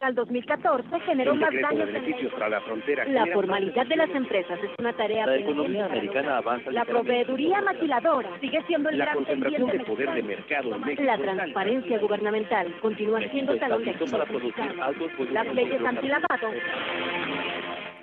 Al 2014 generó más daños en para la formalidad de las empresas es una tarea La economía americana avanza. La proveeduría maquiladora sigue siendo el la concentración de poder de mercado en México. La transparencia gubernamental continúa siendo talón de Las leyes antilavado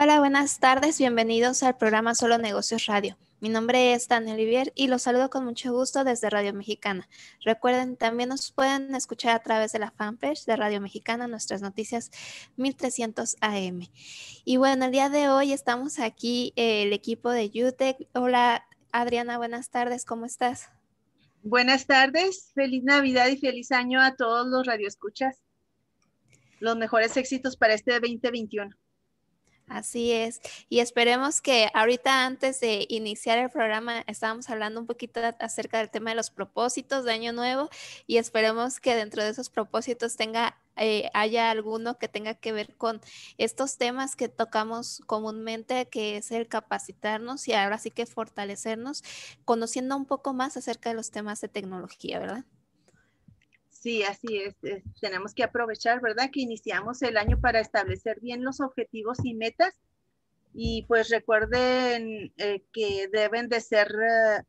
Hola, buenas tardes. Bienvenidos al programa Solo Negocios Radio. Mi nombre es Daniel Olivier y los saludo con mucho gusto desde Radio Mexicana. Recuerden, también nos pueden escuchar a través de la fanpage de Radio Mexicana, nuestras noticias 1300 AM. Y bueno, el día de hoy estamos aquí eh, el equipo de UTEC. Hola, Adriana, buenas tardes. ¿Cómo estás? Buenas tardes. Feliz Navidad y feliz año a todos los radioescuchas. Los mejores éxitos para este 2021. Así es. Y esperemos que ahorita antes de iniciar el programa estábamos hablando un poquito acerca del tema de los propósitos de Año Nuevo y esperemos que dentro de esos propósitos tenga, eh, haya alguno que tenga que ver con estos temas que tocamos comúnmente, que es el capacitarnos y ahora sí que fortalecernos, conociendo un poco más acerca de los temas de tecnología, ¿verdad? Sí, así es, Tenemos que aprovechar, ¿verdad? Que iniciamos el año para establecer bien los objetivos y metas. Y pues recuerden eh, que deben de ser eh,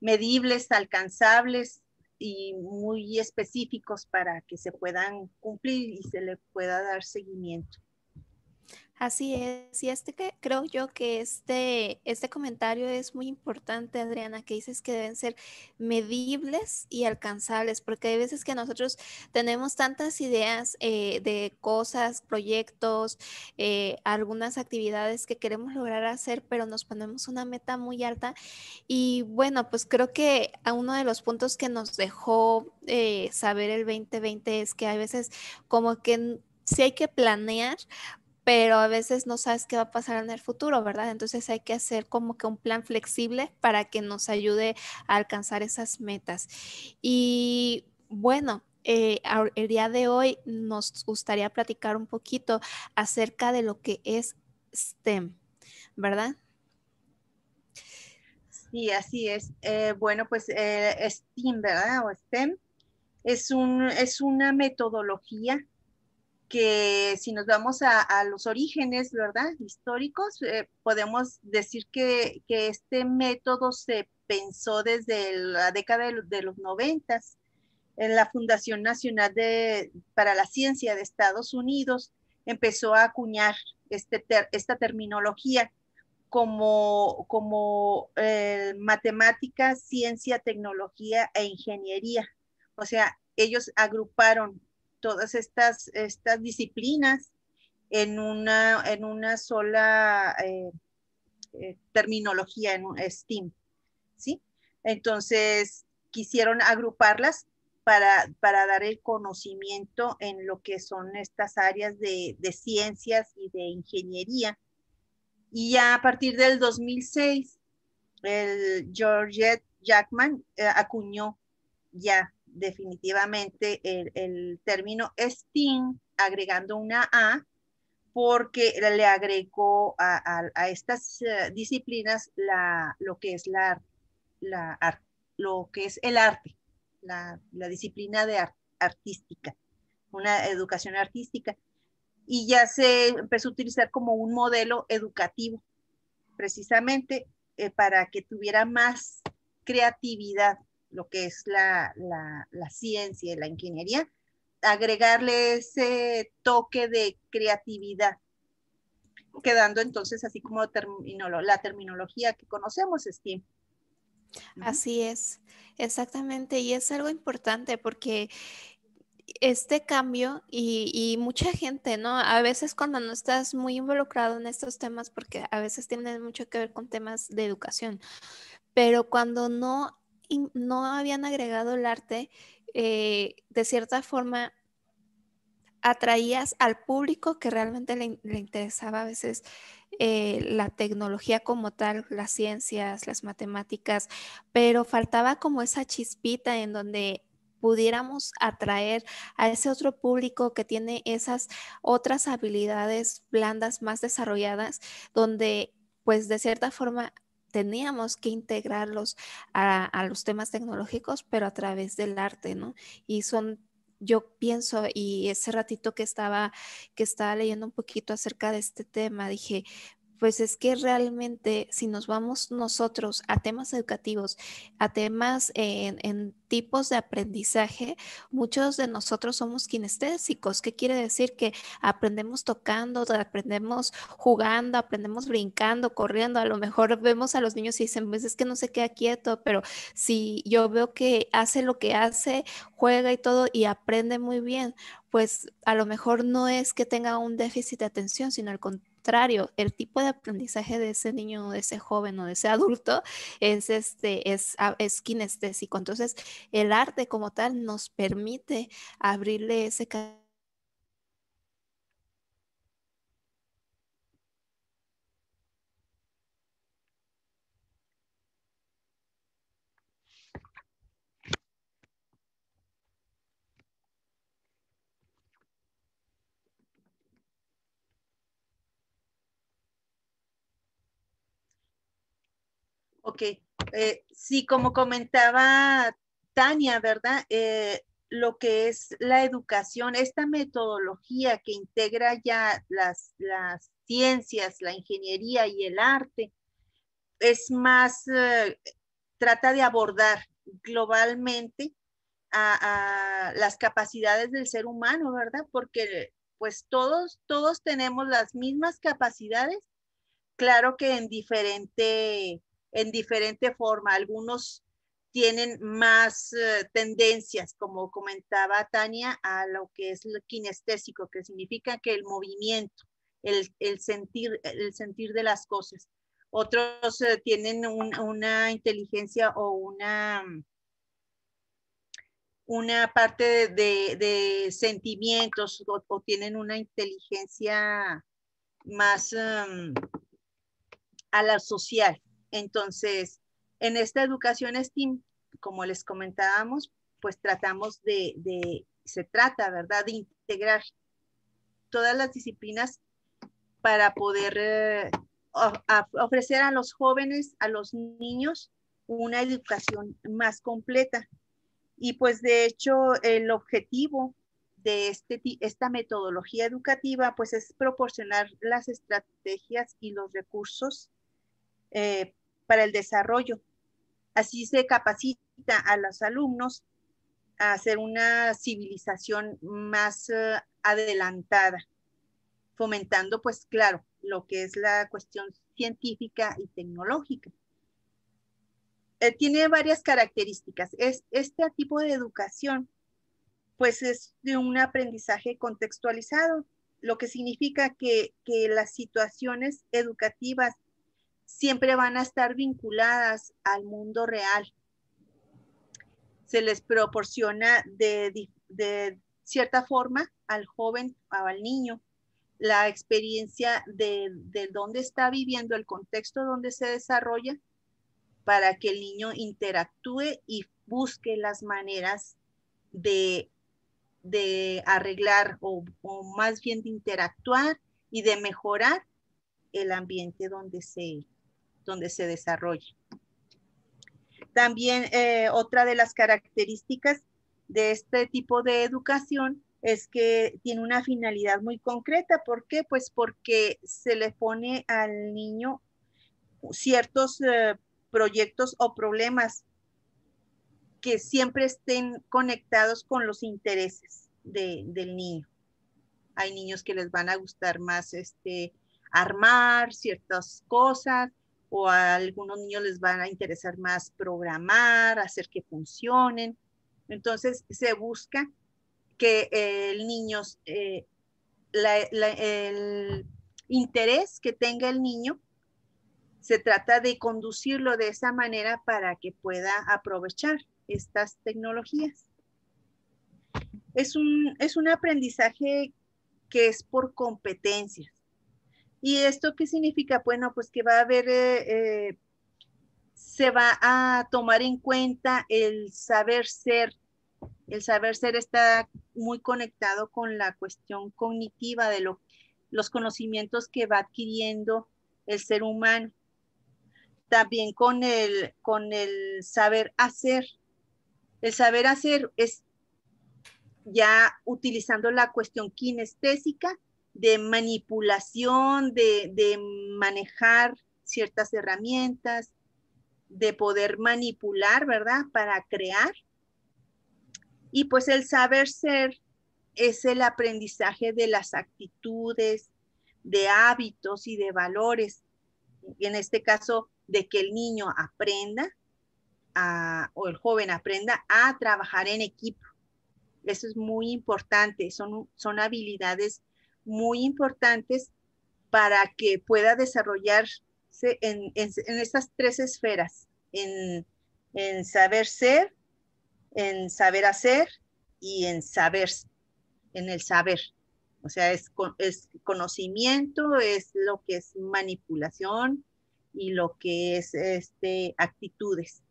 medibles, alcanzables y muy específicos para que se puedan cumplir y se le pueda dar seguimiento. Así es, y este creo yo que este, este comentario es muy importante, Adriana, que dices que deben ser medibles y alcanzables, porque hay veces que nosotros tenemos tantas ideas eh, de cosas, proyectos, eh, algunas actividades que queremos lograr hacer, pero nos ponemos una meta muy alta. Y bueno, pues creo que uno de los puntos que nos dejó eh, saber el 2020 es que hay veces como que si sí hay que planear, pero a veces no sabes qué va a pasar en el futuro, ¿verdad? Entonces hay que hacer como que un plan flexible para que nos ayude a alcanzar esas metas. Y bueno, eh, el día de hoy nos gustaría platicar un poquito acerca de lo que es STEM, ¿verdad? Sí, así es. Eh, bueno, pues eh, STEM, ¿verdad? O STEM es, un, es una metodología que si nos vamos a, los orígenes, ¿verdad? Históricos, eh, podemos decir que, este método se pensó desde la década de, los noventas en la Fundación Nacional de, para la Ciencia de Estados Unidos, empezó a acuñar este esta terminología como, como eh, matemática, ciencia, tecnología e ingeniería. O sea, ellos agruparon todas estas, estas disciplinas en una, en una sola eh, eh, terminología, en STEAM, ¿sí? Entonces, quisieron agruparlas para, para, dar el conocimiento en lo que son estas áreas de, ciencias y de ingeniería. Y ya a partir del 2006, el Georgette Jackman eh, acuñó ya definitivamente el, término STEAM agregando una A porque le agregó a, estas eh, disciplinas la, lo, que es la, lo que es el arte, la, disciplina de artística, una educación artística. Y ya se empezó a utilizar como un modelo educativo, precisamente eh, para que tuviera más creatividad lo que es la, ciencia y la ingeniería, agregarle ese toque de creatividad, quedando entonces así como la terminología que conocemos, es STEAM. Así es, exactamente, y es algo importante porque este cambio y, y, mucha gente, ¿no? A veces cuando no estás muy involucrado en estos temas, porque a veces tienen mucho que ver con temas de educación, pero cuando no no habían agregado el arte, eh, de cierta forma atraías al público que realmente le, interesaba a veces eh, la tecnología como tal, las ciencias, las matemáticas, pero faltaba como esa chispita en donde pudiéramos atraer a ese otro público que tiene esas otras habilidades blandas más desarrolladas, donde pues de cierta forma teníamos que integrarlos a, los temas tecnológicos, pero a través del arte, ¿no? Y son yo pienso y ese ratito que estaba que estaba leyendo un poquito acerca de este tema dije pues es que realmente si nos vamos nosotros a temas educativos, a temas en, tipos de aprendizaje, muchos de nosotros somos kinestésicos, ¿Qué quiere decir que aprendemos tocando, aprendemos jugando, aprendemos brincando, corriendo, a lo mejor vemos a los niños y dicen, pues es que no se queda quieto, pero si yo veo que hace lo que hace, juega y todo y aprende muy bien, pues a lo mejor no es que tenga un déficit de atención, sino al contrario el tipo de aprendizaje de ese niño, de ese joven o de ese adulto es, este, es, ah, es kinestésico. Entonces, el arte como tal nos permite abrirle ese camino. Ok, eh, sí, como comentaba Tania, ¿verdad? Eh, lo que es la educación, esta metodología que integra ya las, ciencias, la ingeniería y el arte, es más, eh, trata de abordar globalmente a, las capacidades del ser humano, ¿verdad? Porque pues todos, todos tenemos las mismas capacidades, claro que en diferente en diferente forma. Algunos tienen más eh, tendencias, como comentaba Tania, a lo que es el kinestésico, que significa que el movimiento, el, sentir, el sentir de las cosas. Otros eh, tienen una inteligencia o una, mm, una parte de, sentimientos o, tienen una inteligencia más mm, a la social entonces, en esta educación STEAM, como les comentábamos, pues tratamos de, se trata, ¿verdad?, de integrar todas las disciplinas para poder eh, ofrecer a los jóvenes, a los niños, una educación más completa. Y pues de hecho el objetivo de este, esta metodología educativa pues es proporcionar las estrategias y los recursos eh, para el desarrollo. Así se capacita a los alumnos a hacer una civilización más eh, adelantada, fomentando, pues claro, lo que es la cuestión científica y tecnológica. Eh, tiene varias características. Es, este tipo de educación, pues es de un aprendizaje contextualizado, lo que significa que, que las situaciones educativas siempre van a estar vinculadas al mundo real. Se les proporciona de, cierta forma al joven o al niño la experiencia de, dónde está viviendo, el contexto donde se desarrolla, para que el niño interactúe y busque las maneras de, arreglar o, o más bien de interactuar y de mejorar el ambiente donde se, donde se desarrolle También eh, otra de las características de este tipo de educación es que tiene una finalidad muy concreta. ¿Por qué? Pues porque se le pone al niño ciertos eh, proyectos o problemas que siempre estén conectados con los intereses del niño. Hay niños que les van a gustar más este, armar ciertas cosas, o a algunos niños les van a interesar más programar, hacer que funcionen. Entonces se busca que el niño, eh, el interés que tenga el niño, se trata de conducirlo de esa manera para que pueda aprovechar estas tecnologías. Es un, es un aprendizaje que es por competencias. ¿Y esto qué significa? Bueno, pues que va a haber, eh, eh, se va a tomar en cuenta el saber ser. El saber ser está muy conectado con la cuestión cognitiva de los conocimientos que va adquiriendo el ser humano. También con el, con el saber hacer. El saber hacer es ya utilizando la cuestión kinestésica de manipulación, de, manejar ciertas herramientas, de poder manipular, ¿verdad? Para crear. Y pues el saber ser es el aprendizaje de las actitudes, de hábitos y de valores. En este caso, de que el niño aprenda o el joven aprenda a trabajar en equipo. Eso es muy importante, son, son habilidades muy importantes para que pueda desarrollarse en, en, estas tres esferas, en, saber ser, en saber hacer y en saber, en el saber. O sea, es, es, conocimiento, es lo que es manipulación y lo que es este, actitudes.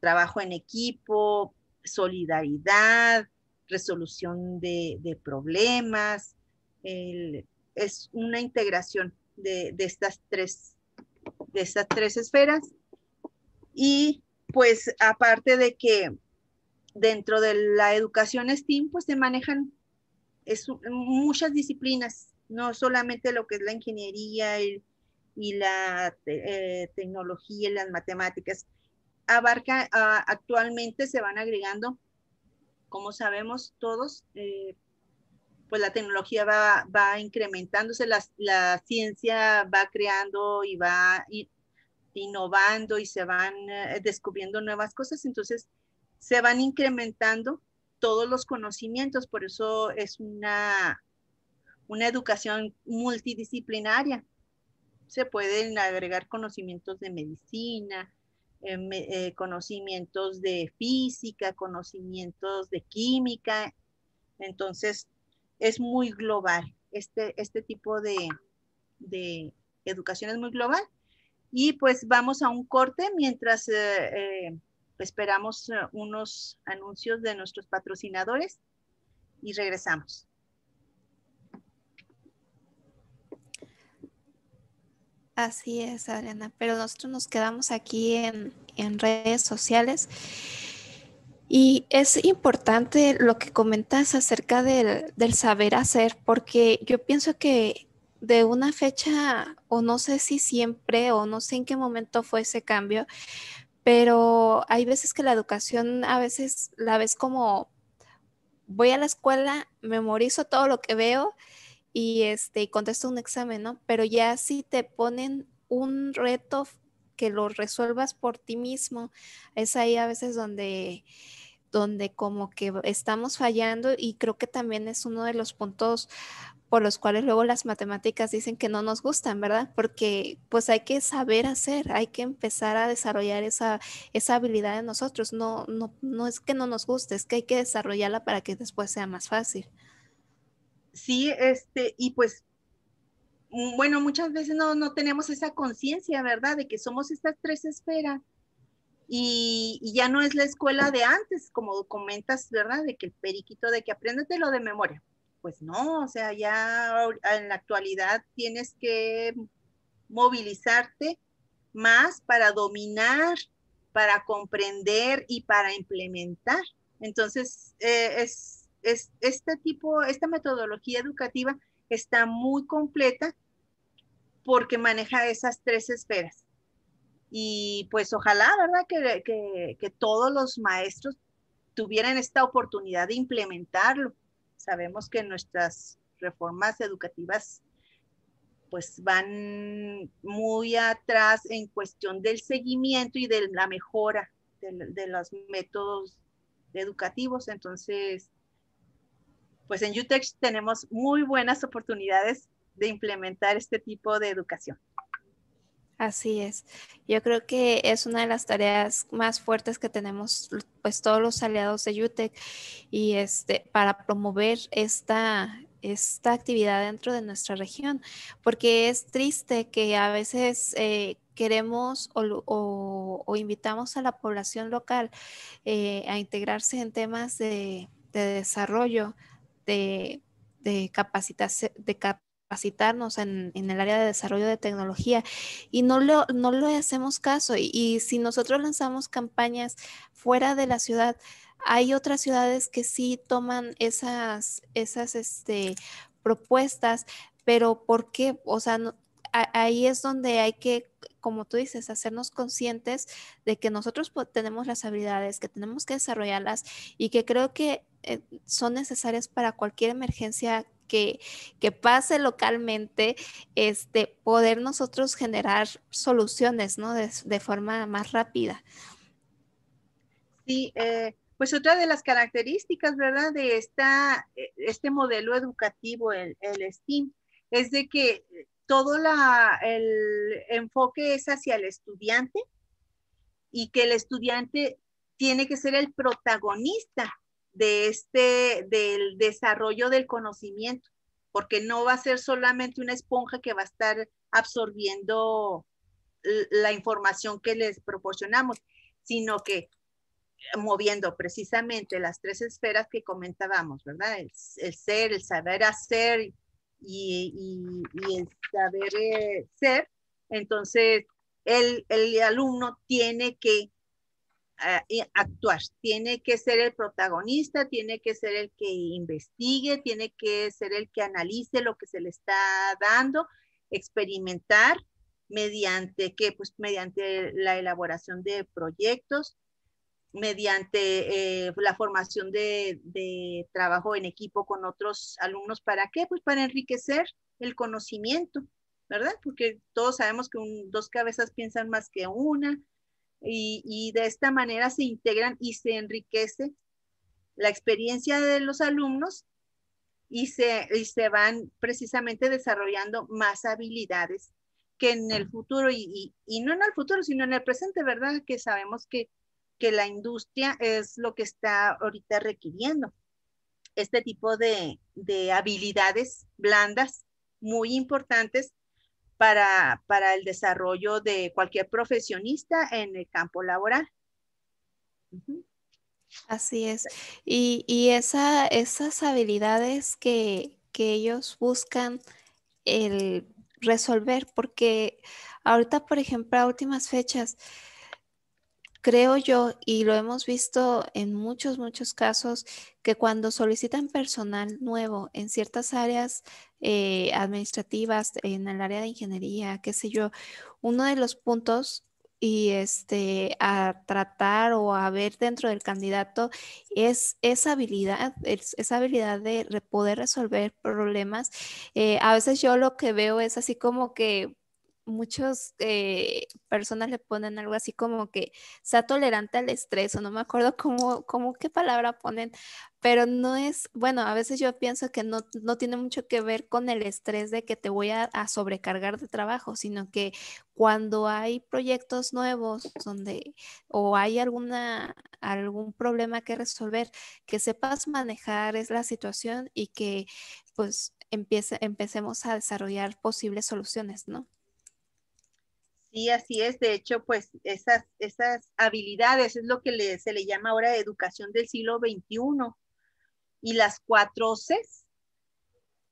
trabajo en equipo, solidaridad, resolución de problemas, es una integración de, estas tres, de estas tres esferas. Y pues aparte de que dentro de la educación STEAM, pues se manejan es, muchas disciplinas, no solamente lo que es la ingeniería y, la eh, tecnología y las matemáticas. Abarca, ah, actualmente se van agregando, como sabemos todos, eh, pues la tecnología va, incrementándose, la, ciencia va creando y va innovando y se van eh, descubriendo nuevas cosas, entonces se van incrementando todos los conocimientos, por eso es una, una educación multidisciplinaria. Se pueden agregar conocimientos de medicina, eh, eh, conocimientos de física, conocimientos de química. Entonces, es muy global. Este, este tipo de, educación es muy global. Y pues vamos a un corte mientras eh, eh, esperamos eh, unos anuncios de nuestros patrocinadores y regresamos. Así es, Adriana, pero nosotros nos quedamos aquí en, en redes sociales y es importante lo que comentas acerca del, saber hacer, porque yo pienso que de una fecha, o no sé si siempre, o no sé en qué momento fue ese cambio, pero hay veces que la educación a veces la ves como, voy a la escuela, memorizo todo lo que veo y, este, contesto un examen, ¿no? Pero ya si te ponen un reto que lo resuelvas por ti mismo. Es ahí a veces donde donde como que estamos fallando y creo que también es uno de los puntos por los cuales luego las matemáticas dicen que no nos gustan, ¿verdad? Porque pues hay que saber hacer, hay que empezar a desarrollar esa, esa habilidad de nosotros. No, no, no es que no nos guste, es que hay que desarrollarla para que después sea más fácil. Sí, este, y pues, mm, bueno, muchas veces no, no tenemos esa conciencia, ¿verdad? De que somos estas tres esferas y, ya no es la escuela de antes, como comentas, ¿verdad? De que el periquito, de que lo de memoria. Pues no, o sea, ya en la actualidad tienes que movilizarte más para dominar, para comprender y para implementar. Entonces, eh, es, es, este tipo, esta metodología educativa está muy completa porque maneja esas tres esferas y pues ojalá, ¿verdad? Que, todos los maestros tuvieran esta oportunidad de implementarlo. Sabemos que nuestras reformas educativas pues van muy atrás en cuestión del seguimiento y de la mejora de, los métodos educativos. Entonces, pues en UTech tenemos muy buenas oportunidades de implementar este tipo de educación. Así es. Yo creo que es una de las tareas más fuertes que tenemos pues todos los aliados de UTEC y este para promover esta esta actividad dentro de nuestra región, porque es triste que a veces eh, queremos o, invitamos a la población local eh, a integrarse en temas de, desarrollo, de, de, de capacitación en, el área de desarrollo de tecnología y no, lo, no le hacemos caso. Y, si nosotros lanzamos campañas fuera de la ciudad, hay otras ciudades que sí toman esas, esas este, propuestas, pero ¿por qué? O sea, ahí es donde hay que, como tú dices, hacernos conscientes de que nosotros pues, tenemos las habilidades, que tenemos que desarrollarlas y que creo que eh, son necesarias para cualquier emergencia que, pase localmente, este, poder nosotros generar soluciones de, forma más rápida. Sí, eh, pues otra de las características, ¿verdad?, de e, este modelo educativo, el, el STEAM, es de que todo el enfoque es hacia el estudiante y que el estudiante tiene que ser el protagonista de este, del desarrollo del conocimiento, porque no va a ser solamente una esponja que va a estar absorbiendo la información que les proporcionamos, sino que eh, moviendo precisamente las tres esferas que comentábamos, ¿verdad? El, ser, el saber hacer y, y, el saber eh, ser. Entonces, el, el alumno tiene que Ah, actuar, tiene que ser el protagonista, tiene que ser el que investigue, tiene que ser el que analice lo que se le está dando, experimentar mediante pues, mediante la elaboración de proyectos, mediante eh, la formación de, trabajo en equipo con otros alumnos. ¿Para qué? Pues para enriquecer el conocimiento, ¿verdad? Porque todos sabemos que dos cabezas piensan más que una, y, de esta manera se integran y se enriquece la experiencia de los alumnos y se, se van precisamente desarrollando más habilidades que en el futuro y, no en el futuro, sino en el presente, ¿verdad? Que sabemos que, la industria es lo que está ahorita requiriendo. Este tipo de, de habilidades blandas muy importantes para, para el desarrollo de cualquier profesionista en el campo laboral. Así es. Y, y esa, esas habilidades que, que ellos buscan el resolver, porque ahorita, por ejemplo, a últimas fechas, creo yo, y lo hemos visto en muchos, muchos casos, que cuando solicitan personal nuevo en ciertas áreas eh, administrativas, en el área de ingeniería, qué sé yo, uno de los puntos y este a tratar o a ver dentro del candidato es esa habilidad, esa habilidad de poder resolver problemas. Eh, a veces yo lo que veo es así como que muchas eh, personas le ponen algo así como que sea tolerante al estrés o no me acuerdo cómo, cómo qué palabra ponen, pero no es, bueno, a veces yo pienso que no, no tiene mucho que ver con el estrés de que te voy a, sobrecargar de trabajo, sino que cuando hay proyectos nuevos donde o hay alguna, algún problema que resolver, que sepas manejar es la situación y que pues empecemos a desarrollar posibles soluciones, ¿no? Sí, así es. De hecho, pues esas, habilidades es lo que se le llama ahora educación del siglo XXI. Y las cuatro Cs,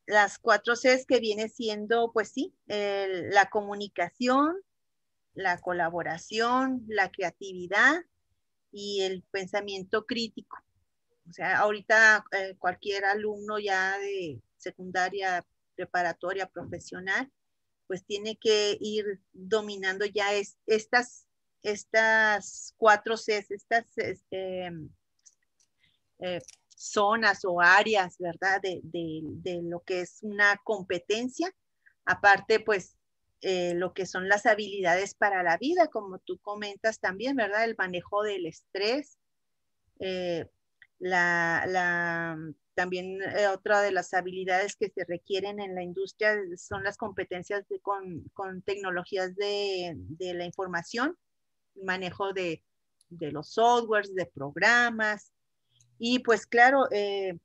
las cuatro Cs que viene siendo, pues sí, la comunicación, la colaboración, la creatividad y el pensamiento crítico. O sea, ahorita eh, cualquier alumno ya de secundaria, preparatoria, profesional, pues tiene que ir dominando ya estas, estas cuatro Cs, estas este, eh, zonas o áreas, ¿verdad? De, lo que es una competencia. Aparte, pues, eh, lo que son las habilidades para la vida, como tú comentas también, ¿verdad? El manejo del estrés, eh, la también eh, otra de las habilidades que se requieren en la industria son las competencias con, con, tecnologías de, de, la información, manejo de, de, los softwares, de programas. Y pues claro, eh,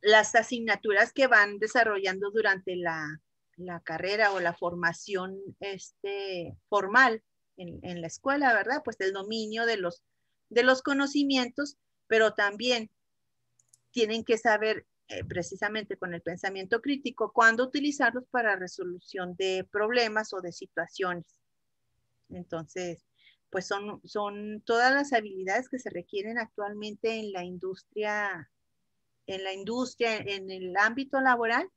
las asignaturas que van desarrollando durante la, la carrera o la formación este, formal en, en, la escuela, ¿verdad? Pues el dominio de los, de los conocimientos, pero también tienen que saber eh, precisamente con el pensamiento crítico cuándo utilizarlos para resolución de problemas o de situaciones. Entonces, pues son, son todas las habilidades que se requieren actualmente en la industria, en la industria, en el ámbito laboral.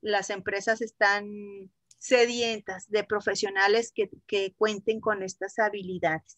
Las empresas están sedientas de profesionales que, que cuenten con estas habilidades.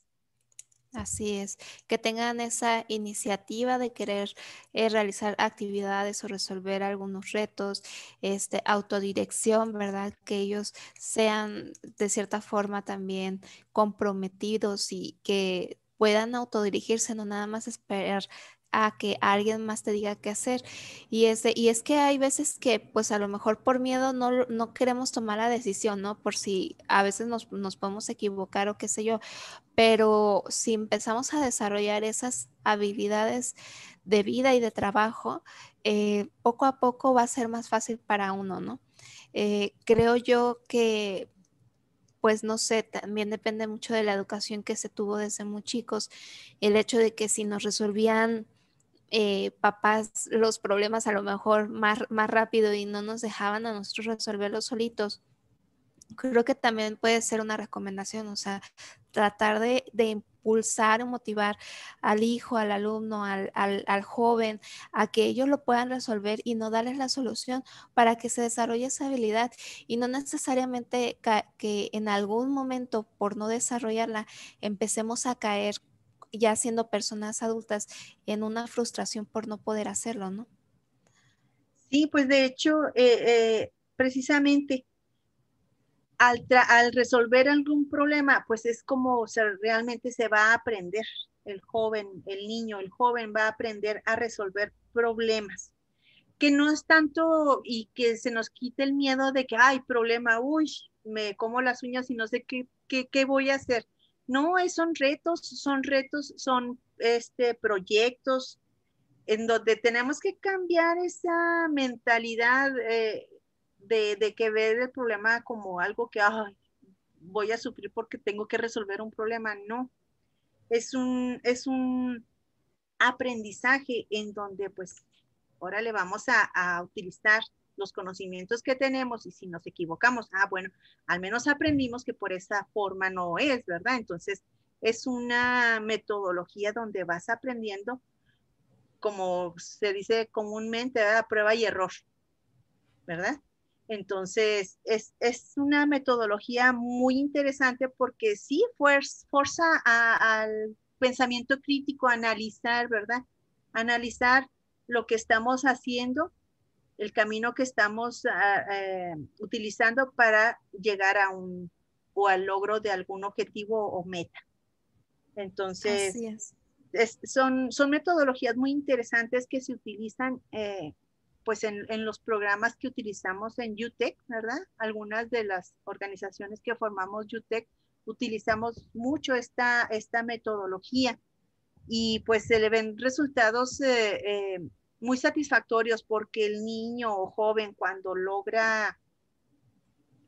Así es, que tengan esa iniciativa de querer eh, realizar actividades o resolver algunos retos, este, autodirección, ¿verdad? Que ellos sean de cierta forma también comprometidos y que puedan autodirigirse, no nada más esperar a que alguien más te diga qué hacer. Y es, y es que hay veces que, pues a lo mejor por miedo no, queremos tomar la decisión, ¿no? Por si a veces nos, podemos equivocar o qué sé yo. Pero si empezamos a desarrollar esas habilidades de vida y de trabajo, eh, poco a poco va a ser más fácil para uno, ¿no? Eh, creo yo que pues no sé, también depende mucho de la educación que se tuvo desde muy chicos, el hecho de que si nos resolvían eh, papás los problemas a lo mejor más, más rápido y no nos dejaban a nosotros resolverlos solitos. Creo que también puede ser una recomendación, o sea, tratar de, impulsar o motivar al hijo, al alumno, al, joven, a que ellos lo puedan resolver y no darles la solución para que se desarrolle esa habilidad y no necesariamente que en algún momento por no desarrollarla empecemos a caer ya siendo personas adultas en una frustración por no poder hacerlo, ¿no? Sí, pues de hecho, eh, eh, precisamente al, resolver algún problema, pues es como realmente se va a aprender el joven, el niño, el joven va a aprender a resolver problemas. Que no es tanto y que se nos quite el miedo de que hay problema, uy, me como las uñas y no sé qué, qué, qué voy a hacer. No, son retos, son retos, son este, proyectos en donde tenemos que cambiar esa mentalidad eh, de, que ver el problema como algo que voy a sufrir porque tengo que resolver un problema. No, es un, es un aprendizaje en donde pues ahora le vamos a utilizar los conocimientos que tenemos y si nos equivocamos, ah, bueno, al menos aprendimos que por esa forma no es, ¿verdad? Entonces, es una metodología donde vas aprendiendo, como se dice comúnmente, a prueba y error, ¿verdad? Entonces, es, una metodología muy interesante porque sí forza a, al pensamiento crítico analizar, ¿verdad? Analizar lo que estamos haciendo el camino que estamos ah, eh, utilizando para llegar a un o al logro de algún objetivo o meta. Entonces, son, son metodologías muy interesantes que se utilizan eh, pues en, los programas que utilizamos en UTEC, ¿verdad? Algunas de las organizaciones que formamos UTEC utilizamos mucho esta, esta metodología y pues se le ven resultados eh, muy satisfactorios porque el niño o joven cuando logra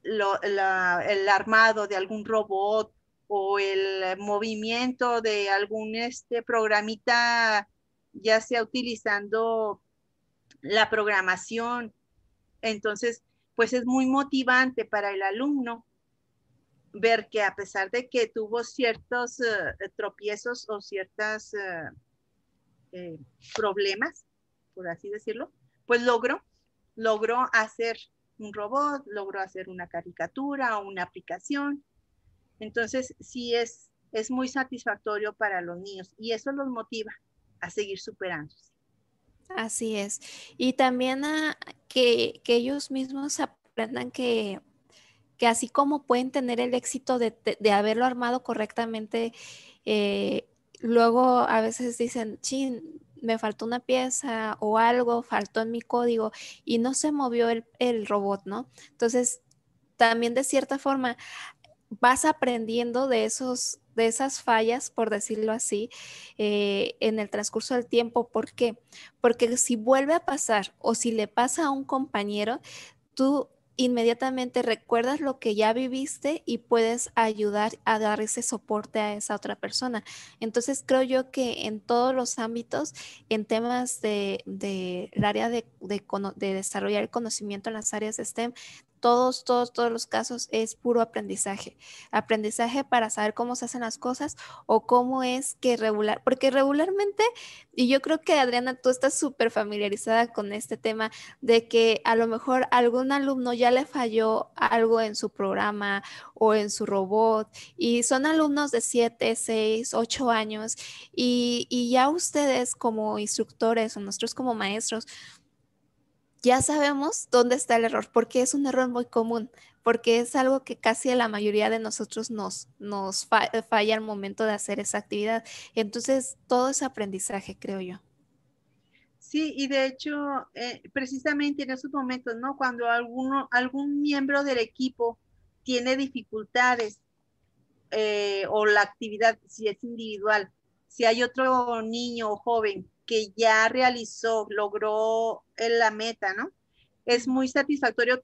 el armado de algún robot o el movimiento de algún este programita, ya sea utilizando la programación, entonces pues es muy motivante para el alumno ver que a pesar de que tuvo ciertos eh, tropiezos o ciertos eh, eh, problemas, por así decirlo, pues logró, logró hacer un robot, logró hacer una caricatura o una aplicación. Entonces, sí es, es muy satisfactorio para los niños y eso los motiva a seguir superándose. Así es. Y también a que, ellos mismos aprendan que, así como pueden tener el éxito de, haberlo armado correctamente, eh, luego a veces dicen, chin, me faltó una pieza o algo, faltó en mi código y no se movió el, robot, ¿no? Entonces, también de cierta forma vas aprendiendo de esos de esas fallas, por decirlo así, eh, en el transcurso del tiempo. ¿Por qué? Porque si vuelve a pasar o si le pasa a un compañero, tú inmediatamente recuerdas lo que ya viviste y puedes ayudar a dar ese soporte a esa otra persona. Entonces creo yo que en todos los ámbitos, en temas del de, área de, desarrollar el conocimiento en las áreas STEM, todos, todos, todos los casos es puro aprendizaje. Aprendizaje para saber cómo se hacen las cosas o cómo es que regular, porque regularmente, y yo creo que Adriana, tú estás súper familiarizada con este tema de que a lo mejor algún alumno ya le falló algo en su programa o en su robot y son alumnos de 7, 6, 8 años y, y ya ustedes como instructores o nosotros como maestros, ya sabemos dónde está el error, porque es un error muy común, porque es algo que casi la mayoría de nosotros nos, nos eh, falla al momento de hacer esa actividad. Entonces, todo es aprendizaje, creo yo. Sí, y de hecho, eh, precisamente en esos momentos, ¿no? Cuando alguno, algún miembro del equipo tiene dificultades eh, o la actividad, si es individual, si hay otro niño o joven que ya realizó, logró eh, la meta, ¿no? Es muy satisfactorio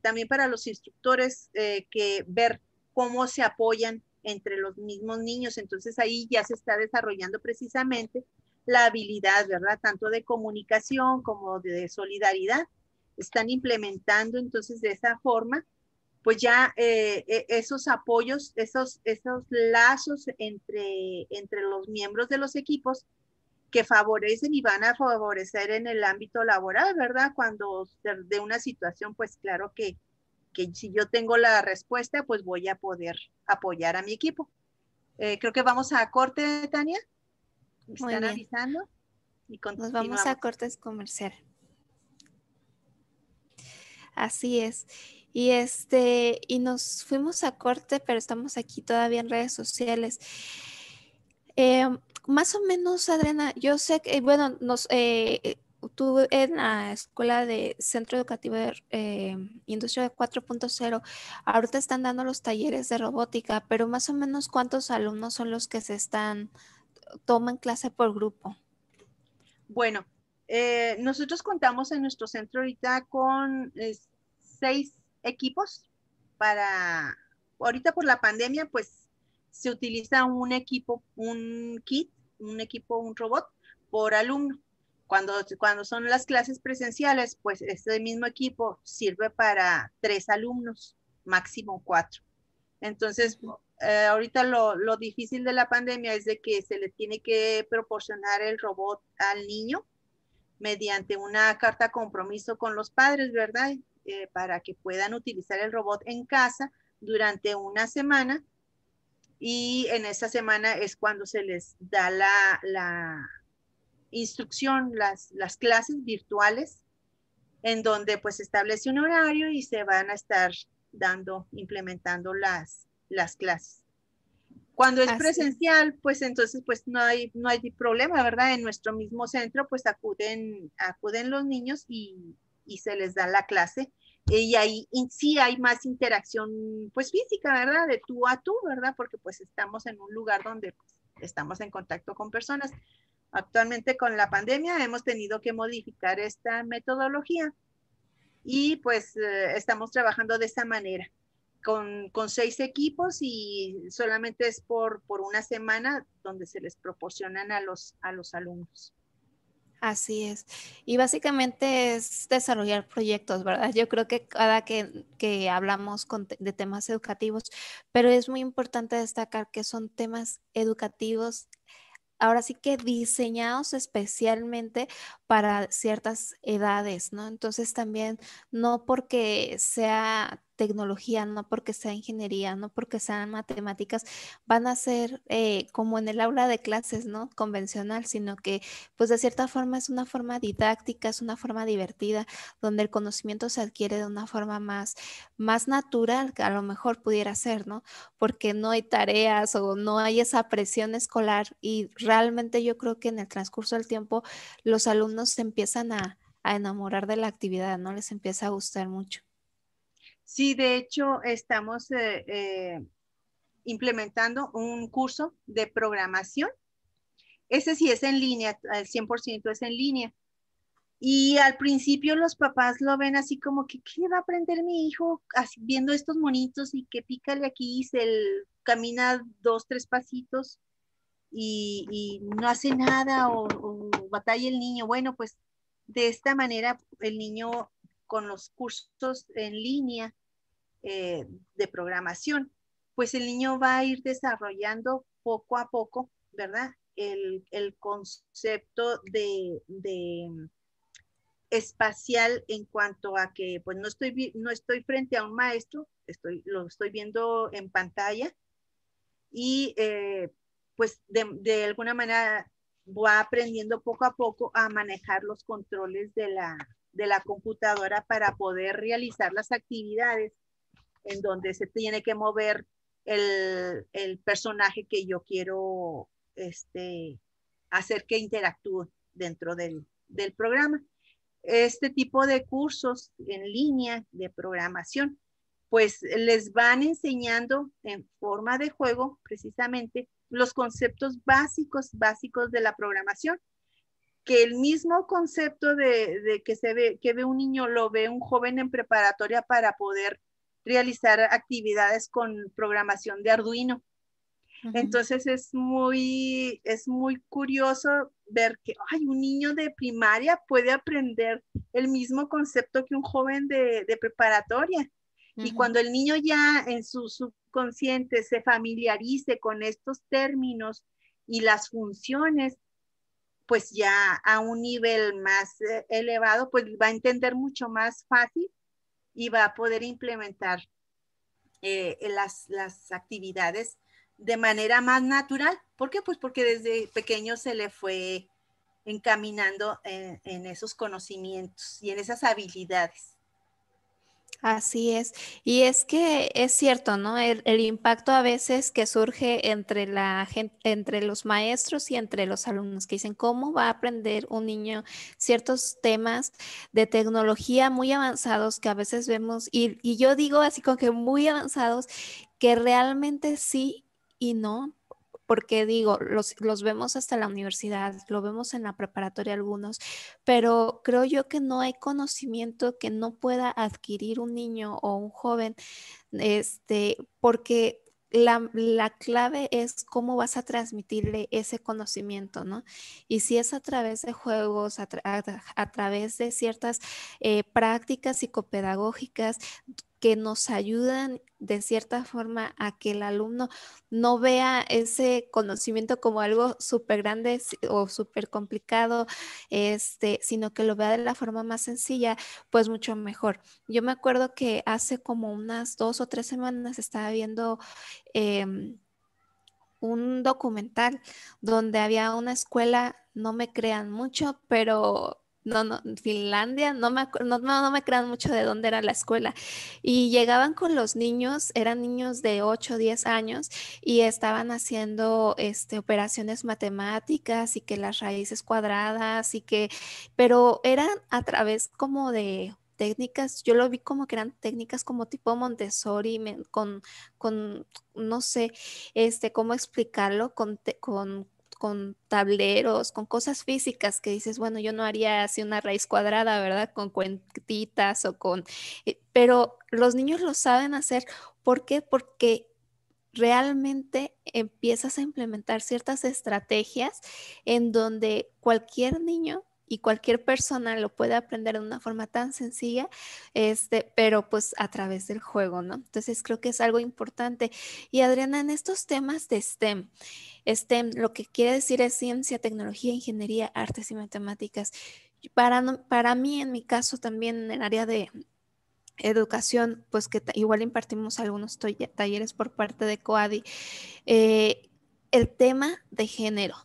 también para los instructores eh, que ver cómo se apoyan entre los mismos niños. Entonces ahí ya se está desarrollando precisamente la habilidad, ¿verdad? Tanto de comunicación como de solidaridad. Están implementando entonces de esa forma, pues ya eh, e, esos apoyos, esos, esos lazos entre, entre los miembros de los equipos que favorecen y van a favorecer en el ámbito laboral, ¿verdad? Cuando de una situación, pues claro que, si yo tengo la respuesta, pues voy a poder apoyar a mi equipo. Eh, creo que vamos a corte, Tania. ¿Me están avisando? Nos vamos a cortes comercial. Así es. Y este, y nos fuimos a corte, pero estamos aquí todavía en redes sociales. Eh, más o menos, Adriana, yo sé que, bueno, nos, eh, eh tú en la escuela de Centro Educativo de eh, Industria 4.0, ahorita están dando los talleres de robótica, pero más o menos cuántos alumnos son los que se están, toman clase por grupo. Bueno, eh, nosotros contamos en nuestro centro ahorita con eh, seis equipos para, ahorita por la pandemia, pues se utiliza un equipo, un kit, un equipo, un robot por alumno. Cuando, cuando son las clases presenciales, pues este mismo equipo sirve para tres alumnos, máximo cuatro. Entonces, eh, ahorita lo, difícil de la pandemia es de que se le tiene que proporcionar el robot al niño mediante una carta compromiso con los padres, ¿verdad? Eh, para que puedan utilizar el robot en casa durante una semana y en esa semana es cuando se les da la, instrucción, las, las, clases virtuales, en donde pues se establece un horario y se van a estar dando, implementando las, las clases. Cuando es presencial, pues entonces pues no hay, no hay problema, ¿verdad? En nuestro mismo centro pues acuden, acuden los niños y, y se les da la clase y ahí sí hay más interacción pues física, ¿verdad? De tú a tú, ¿verdad? Porque pues estamos en un lugar donde pues, estamos en contacto con personas. Actualmente con la pandemia hemos tenido que modificar esta metodología y pues eh, estamos trabajando de esa manera, con, seis equipos y solamente es por, una semana donde se les proporcionan a los alumnos. Así es. Y básicamente es desarrollar proyectos, ¿verdad? Yo creo que cada que, que hablamos de temas educativos, pero es muy importante destacar que son temas educativos, ahora sí que diseñados especialmente para ciertas edades, ¿no? Entonces también no porque sea tecnología, no porque sea ingeniería, no porque sean matemáticas, van a ser eh, como en el aula de clases, ¿no? Convencional, sino que pues de cierta forma es una forma didáctica, es una forma divertida, donde el conocimiento se adquiere de una forma más, más natural, que a lo mejor pudiera ser, ¿no? Porque no hay tareas o no hay esa presión escolar y realmente yo creo que en el transcurso del tiempo los alumnos se empiezan a, a enamorar de la actividad, ¿no? Les empieza a gustar mucho. Sí, de hecho, estamos eh, eh, implementando un curso de programación. Ese sí es en línea, al 100% es en línea. Y al principio los papás lo ven así como que, ¿qué va a aprender mi hijo viendo estos monitos y que pícale aquí y se camina dos, tres pasitos y, no hace nada o, o, batalla el niño? Bueno, pues de esta manera el niño con los cursos en línea eh, de programación, pues el niño va a ir desarrollando poco a poco, ¿verdad? El, concepto de, mm, espacial en cuanto a que pues no estoy, no estoy frente a un maestro, estoy, lo estoy viendo en pantalla y eh, pues de, alguna manera va aprendiendo poco a poco a manejar los controles de la, de la computadora para poder realizar las actividades en donde se tiene que mover el, personaje que yo quiero este, hacer que interactúe dentro del, programa. Este tipo de cursos en línea de programación, pues les van enseñando en forma de juego precisamente los conceptos básicos, básicos de la programación, que el mismo concepto de, de que se ve, que ve un niño, lo ve un joven en preparatoria para poder realizar actividades con programación de Arduino. Entonces es muy, es muy curioso ver que un niño de primaria puede aprender el mismo concepto que un joven de, preparatoria. Y cuando el niño ya en su subconsciente se familiarice con estos términos y las funciones, pues ya a un nivel más eh, elevado, pues va a entender mucho más fácil y va a poder implementar eh, las, las actividades de manera más natural. ¿Por qué? Pues porque desde pequeño se le fue encaminando en, eh, en, esos conocimientos y en esas habilidades. Así es. Y es que es cierto, ¿no? El, impacto a veces que surge entre la gente, entre los maestros y entre los alumnos, que dicen, ¿cómo va a aprender un niño ciertos temas de tecnología muy avanzados que a veces vemos? Y, y yo digo así como que muy avanzados, que realmente sí y no, porque digo, los, los vemos hasta la universidad, lo vemos en la preparatoria algunos, pero creo yo que no hay conocimiento que no pueda adquirir un niño o un joven, este, porque la, clave es cómo vas a transmitirle ese conocimiento, ¿no? Y si es a través de juegos, a, través de ciertas eh, prácticas psicopedagógicas que nos ayudan de cierta forma a que el alumno no vea ese conocimiento como algo súper grande o súper complicado, este, sino que lo vea de la forma más sencilla, pues mucho mejor. Yo me acuerdo que hace como unas dos o tres semanas estaba viendo... Em, un documental donde había una escuela, no me crean mucho, pero no, no, Finlandia, no me, no, me crean mucho de dónde era la escuela. Y llegaban con los niños, eran niños de 8, o 10 años y estaban haciendo este, operaciones matemáticas y que las raíces cuadradas y que, pero eran a través como de técnicas, yo lo vi como que eran técnicas como tipo Montessori, con, con no sé, este, cómo explicarlo, con, con con tableros, con cosas físicas que dices, bueno, yo no haría así una raíz cuadrada, ¿verdad? Con cuentitas o con... Eh, pero los niños lo saben hacer. ¿Por qué? Porque realmente empiezas a implementar ciertas estrategias en donde cualquier niño y cualquier persona lo puede aprender de una forma tan sencilla, este, pero pues a través del juego, ¿no? Entonces creo que es algo importante. Y Adriana, en estos temas de STEM, STEM lo que quiere decir es ciencia, tecnología, ingeniería, artes y matemáticas. Para, para mí, en mi caso, también en el área de, educación, pues que igual impartimos algunos talleres por parte de COADI, eh, el tema de género.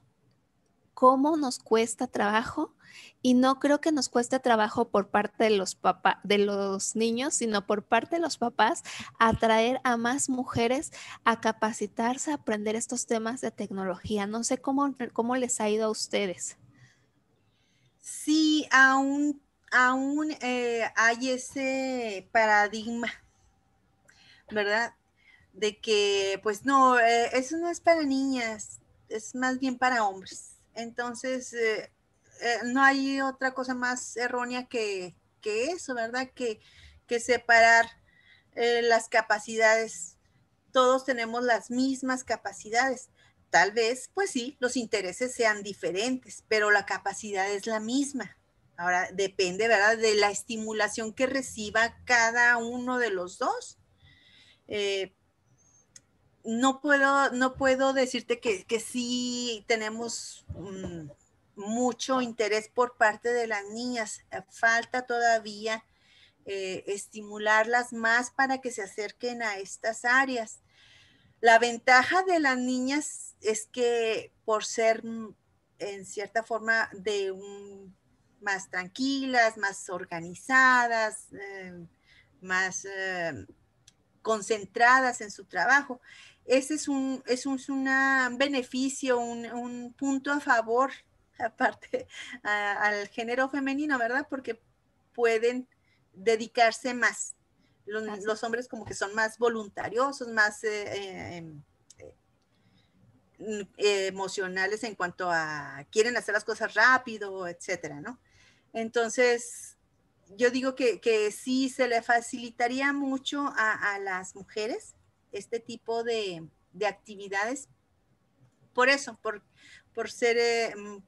¿Cómo nos cuesta trabajo y no creo que nos cueste trabajo por parte de los papá, de los niños, sino por parte de los papás atraer a más mujeres a capacitarse, a aprender estos temas de tecnología. No sé cómo, cómo les ha ido a ustedes. Sí, aún, aún eh, hay ese paradigma, ¿verdad? De que, pues no, eh, eso no es para niñas, es más bien para hombres. Entonces, eh, eh, no hay otra cosa más errónea que, eso, ¿verdad? Que, separar eh, las capacidades. Todos tenemos las mismas capacidades. Tal vez, pues sí, los intereses sean diferentes, pero la capacidad es la misma. Ahora depende, ¿verdad?, de la estimulación que reciba cada uno de los dos. Eh, no puedo, no puedo decirte que, sí tenemos mm, mucho interés por parte de las niñas. Eh, falta todavía eh, estimularlas más para que se acerquen a estas áreas. La ventaja de las niñas es que por ser mm, en cierta forma de más tranquilas, más organizadas, eh, más concentradas en su trabajo. Ese es un, es un, beneficio, un punto a favor aparte al género femenino, ¿verdad? Porque pueden dedicarse más. Los, hombres como que son más voluntariosos, más eh, em, eh, em, emocionales en cuanto a quieren hacer las cosas rápido, etcétera, ¿no? Entonces, yo digo que, que sí se le facilitaría mucho a, las mujeres este tipo de, actividades por eso, por, por ser em,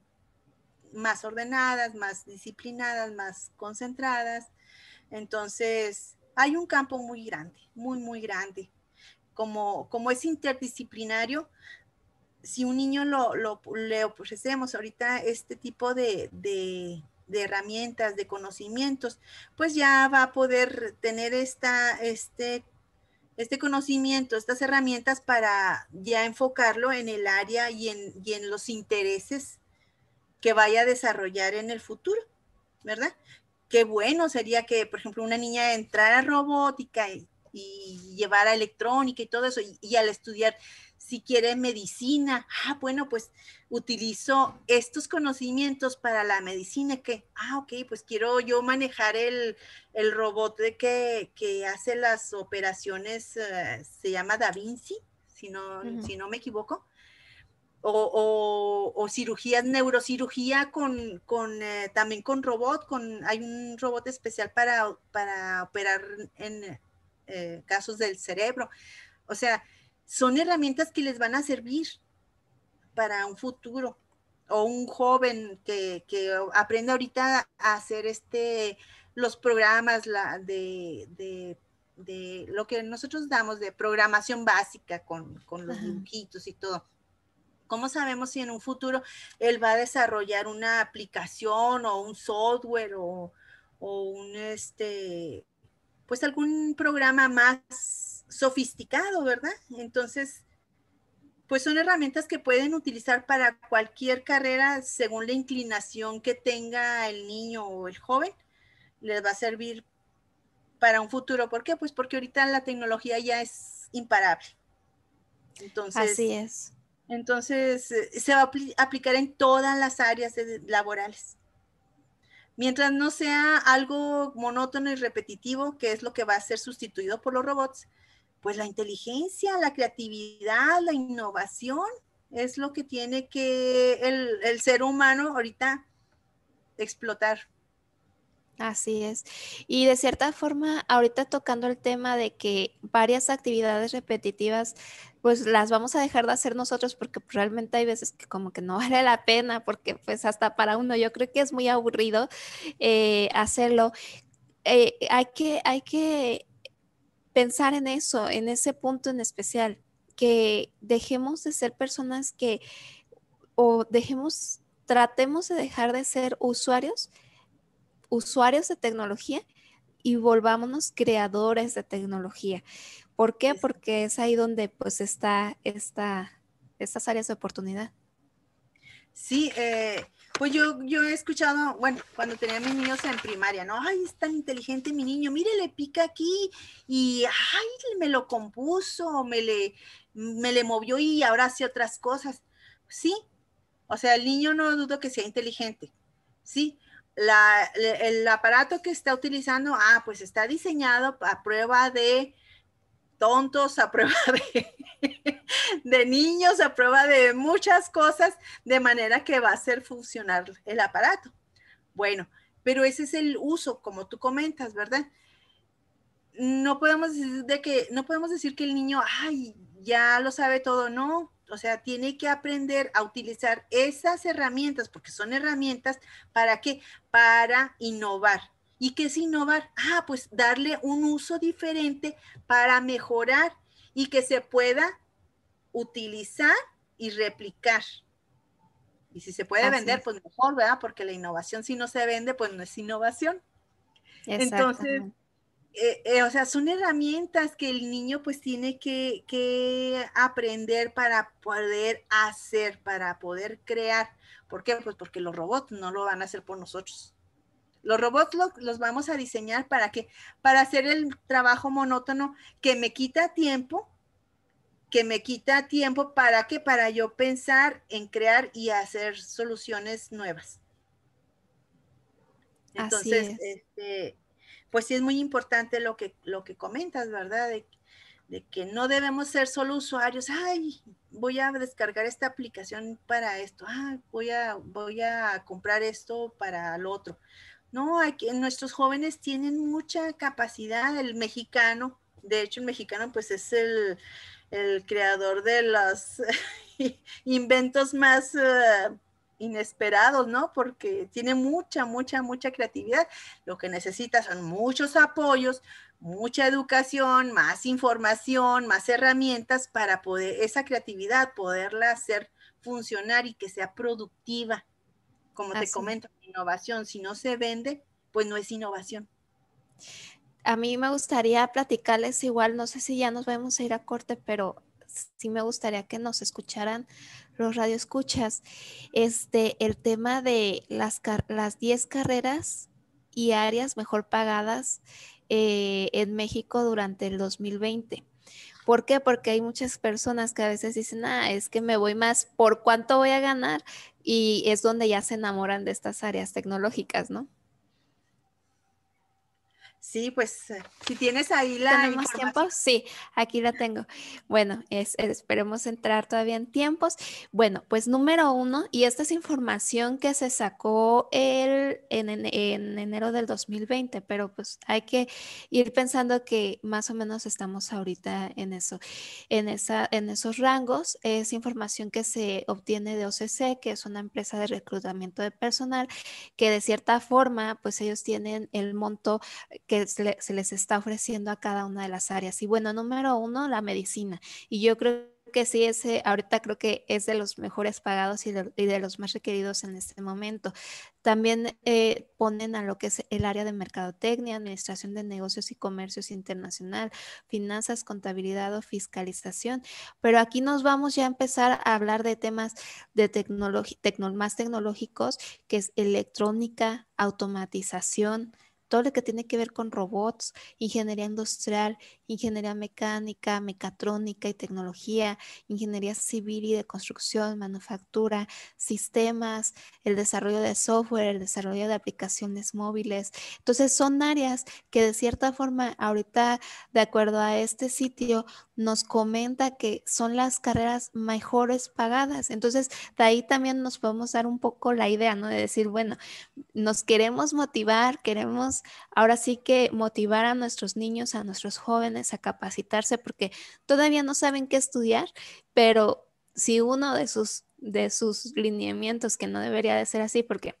más ordenadas, más disciplinadas, más concentradas. Entonces, hay un campo muy grande, muy, muy grande. Como, como es interdisciplinario, si un niño lo, lo, le ofrecemos ahorita este tipo de, de, de, herramientas, de conocimientos, pues ya va a poder tener esta, este, este conocimiento, estas herramientas para ya enfocarlo en el área y en, y en los intereses que vaya a desarrollar en el futuro, ¿verdad? Qué bueno sería que, por ejemplo, una niña entrara a robótica y, llevara electrónica y todo eso, y, al estudiar, si quiere medicina, ah, bueno, pues utilizo estos conocimientos para la medicina, que, ah, ok, pues quiero yo manejar el, el robot de que, que, hace las operaciones, eh, se llama Da Vinci, si no, si no me equivoco, o, cirugías, neurocirugía con, eh, también con robot, con, hay un robot especial para, operar en eh, casos del cerebro. O sea, son herramientas que les van a servir para un futuro o un joven que, que aprende ahorita a hacer este los programas de, lo que nosotros damos de programación básica con, con los dibujitos y todo. ¿Cómo sabemos si en un futuro él va a desarrollar una aplicación o un software o, un, este, pues algún programa más sofisticado, ¿verdad? Entonces, pues son herramientas que pueden utilizar para cualquier carrera según la inclinación que tenga el niño o el joven, les va a servir para un futuro. ¿Por qué? Pues porque ahorita la tecnología ya es imparable. Entonces, Así es. Entonces, eh, se va a aplicar en todas las áreas laborales. Mientras no sea algo monótono y repetitivo, que es lo que va a ser sustituido por los robots, pues la inteligencia, la creatividad, la innovación es lo que tiene que el, el ser humano ahorita explotar. Así es. Y de cierta forma, ahorita tocando el tema de que varias actividades repetitivas pues las vamos a dejar de hacer nosotros porque pues, realmente hay veces que como que no vale la pena porque pues hasta para uno yo creo que es muy aburrido eh, hacerlo. Eh, hay, que, hay que pensar en eso, en ese punto en especial, que dejemos de ser personas que o dejemos, tratemos de dejar de ser usuarios, usuarios de tecnología y volvámonos creadores de tecnología ¿Por qué? Porque es ahí donde pues está, esta estas áreas de oportunidad. Sí, eh, pues yo, yo he escuchado, bueno, cuando tenía mis niños en primaria, ¿no? Ay, es tan inteligente mi niño, mire, le pica aquí y, ay, me lo compuso, me le, me le movió y ahora hace otras cosas. Sí, o sea, el niño no dudo que sea inteligente, sí. el aparato que está utilizando, ah, pues está diseñado a prueba de tontos, a prueba de, niños, a prueba de muchas cosas, de manera que va a hacer funcionar el aparato. Bueno, pero ese es el uso, como tú comentas, ¿verdad? No podemos decir, de que, no podemos decir que el niño, ay, ya lo sabe todo, no. O sea, tiene que aprender a utilizar esas herramientas, porque son herramientas para qué? Para innovar, ¿Y qué es innovar? Ah, pues darle un uso diferente para mejorar y que se pueda utilizar y replicar. Y si se puede vender, pues mejor, ¿verdad? Porque la innovación si no se vende, pues no es innovación. Entonces, eh, eh, o sea, son herramientas que el niño pues tiene que, que, aprender para poder hacer, para poder crear. ¿Por qué? Pues porque los robots no lo van a hacer por nosotros. Los robots los vamos a diseñar para que, para hacer el trabajo monótono que me quita tiempo, que me quita tiempo para que, para yo pensar en crear y hacer soluciones nuevas. Entonces, este, pues sí es muy importante lo que, lo que comentas, ¿verdad? De, que no debemos ser solo usuarios, ay, voy a descargar esta aplicación para esto, ah, voy a, voy a comprar esto para lo otro, no, nuestros jóvenes tienen mucha capacidad, el mexicano, de hecho el mexicano pues es el, creador de los inventos más eh, inesperados, ¿no? Porque tiene mucha, mucha, mucha creatividad. Lo que necesita son muchos apoyos, mucha educación, más información, más herramientas para poder esa creatividad, poderla hacer funcionar y que sea productiva como te comento, innovación, si no se vende, pues no es innovación. A mí me gustaría platicarles igual, no sé si ya nos vamos a ir a corte, pero sí me gustaría que nos escucharan los radioescuchas, este, el tema de las, las 10 carreras y áreas mejor pagadas eh, en México durante el 2020. ¿Por qué? Porque hay muchas personas que a veces dicen, ah, es que me voy más, ¿por cuánto voy a ganar? y es donde ya se enamoran de estas áreas tecnológicas, ¿no? Sí, pues eh, si tienes ahí la. ¿Tenemos tiempo? Sí, aquí la tengo. Bueno, es, esperemos entrar todavía en tiempos. Bueno, pues número uno, y esta es información que se sacó el, en, en, en enero del 2020, pero pues hay que ir pensando que más o menos estamos ahorita en eso, en, esa, en esos rangos. Es información que se obtiene de OCC, que es una empresa de reclutamiento de personal, que de cierta forma, pues ellos tienen el monto que se, les está ofreciendo a cada una de las áreas. Y bueno, número uno, la medicina. Y yo creo que sí, ese, ahorita creo que es de los mejores pagados y de, los más requeridos en este momento. También eh, ponen a lo que es el área de mercadotecnia, administración de negocios y comercios internacional, finanzas, contabilidad o fiscalización. Pero aquí nos vamos ya a empezar a hablar de temas de más tecnológicos, que es electrónica, automatización, todo lo que tiene que ver con robots, ingeniería industrial, ingeniería mecánica, mecatrónica y tecnología, ingeniería civil y de construcción, manufactura, sistemas, el desarrollo de software, el desarrollo de aplicaciones móviles. Entonces son áreas que de cierta forma ahorita, de acuerdo a este sitio, nos comenta que son las carreras mejores pagadas. Entonces, de ahí también nos podemos dar un poco la idea, ¿no? De decir, bueno, nos queremos motivar, queremos ahora sí que motivar a nuestros niños, a nuestros jóvenes a capacitarse porque todavía no saben qué estudiar, pero si uno de sus, de sus lineamientos, que no debería de ser así porque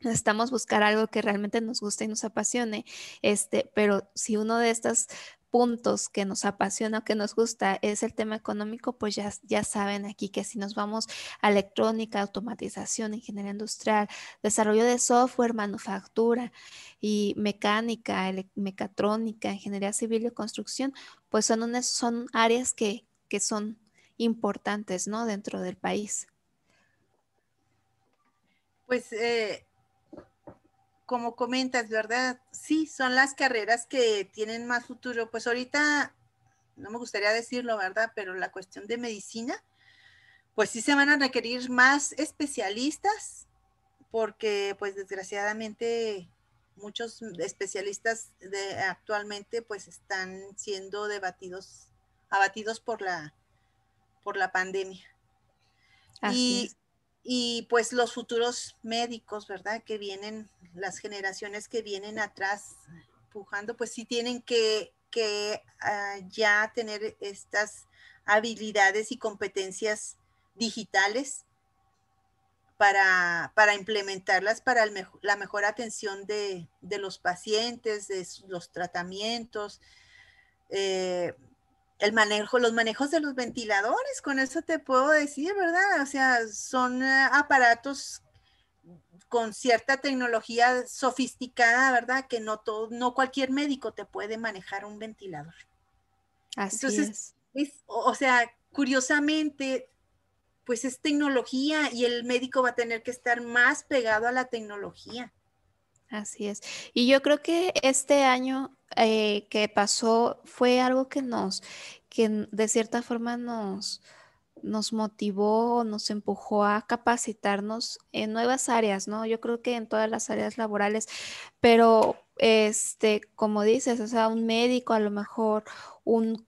necesitamos buscar algo que realmente nos guste y nos apasione, este, pero si uno de estas puntos que nos apasiona, que nos gusta, es el tema económico, pues ya, ya saben aquí que si nos vamos a electrónica, automatización, ingeniería industrial, desarrollo de software, manufactura y mecánica, mecatrónica, ingeniería civil y construcción, pues son, unas, son áreas que, que son importantes, ¿no? Dentro del país. Pues eh, como comentas, ¿verdad? Sí, son las carreras que tienen más futuro. Pues ahorita, no me gustaría decirlo, ¿verdad? Pero la cuestión de medicina, pues sí se van a requerir más especialistas, porque pues desgraciadamente muchos especialistas de actualmente pues están siendo debatidos, abatidos por la, por la pandemia. Así es y pues los futuros médicos, ¿verdad? Que vienen, las generaciones que vienen atrás pujando, pues sí tienen que, ah, ya tener estas habilidades y competencias digitales para, implementarlas para la mejor atención de, los pacientes, de los tratamientos. Eh, el manejo, los manejos de los ventiladores, con eso te puedo decir, ¿verdad? O sea, son eh, aparatos con cierta tecnología sofisticada, ¿verdad? Que no todo, no cualquier médico te puede manejar un ventilador. Así es. es. O sea, curiosamente, pues es tecnología y el médico va a tener que estar más pegado a la tecnología. Así es. Y yo creo que este año eh, que pasó fue algo que nos, que de cierta forma nos, nos motivó, nos empujó a capacitarnos en nuevas áreas, ¿no? Yo creo que en todas las áreas laborales, pero este, como dices, o sea, un médico a lo mejor, un,